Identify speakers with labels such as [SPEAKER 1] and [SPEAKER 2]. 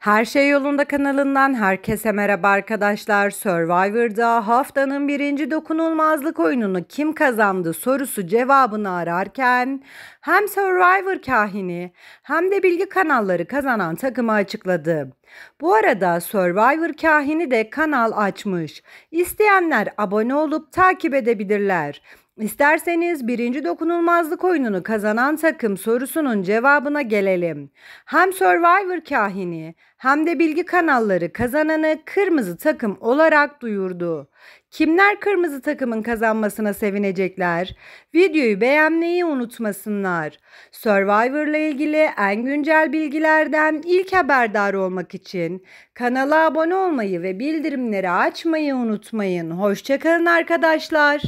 [SPEAKER 1] Her Şey Yolunda kanalından herkese merhaba arkadaşlar. Survivor'da haftanın birinci dokunulmazlık oyununu kim kazandı sorusu cevabını ararken hem Survivor kahini hem de bilgi kanalları kazanan takımı açıkladı. Bu arada Survivor kahini de kanal açmış. İsteyenler abone olup takip edebilirler. İsterseniz birinci dokunulmazlık oyununu kazanan takım sorusunun cevabına gelelim. Hem Survivor kahini hem de bilgi kanalları kazananı kırmızı takım olarak duyurdu. Kimler kırmızı takımın kazanmasına sevinecekler? Videoyu beğenmeyi unutmasınlar. Survivor ile ilgili en güncel bilgilerden ilk haberdar olmak için kanala abone olmayı ve bildirimleri açmayı unutmayın. Hoşçakalın arkadaşlar.